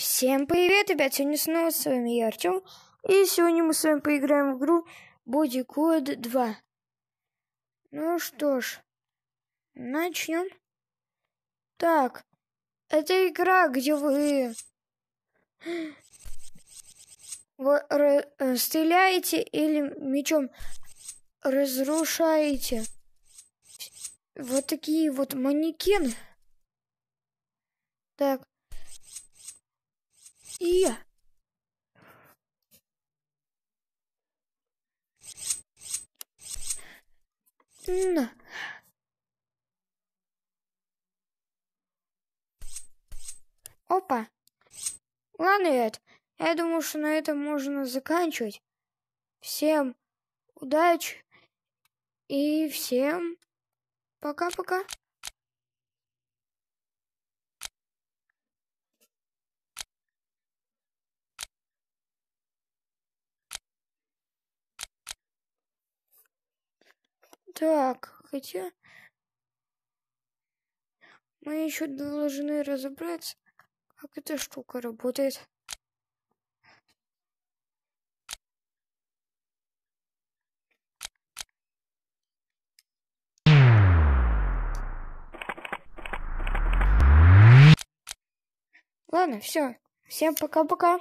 Всем привет, ребят! Сегодня снова с вами я, Артем. И сегодня мы с вами поиграем в игру Body Code 2. Ну что ж, начнем. Так, это игра, где вы э, стреляете или мечом разрушаете вот такие вот манекены. Так, и я. На. Опа. Ладно, ребят, я думаю, что на этом можно заканчивать. Всем удачи и всем пока-пока. Так, хотя... Мы еще должны разобраться, как эта штука работает. Ладно, все. Всем пока-пока.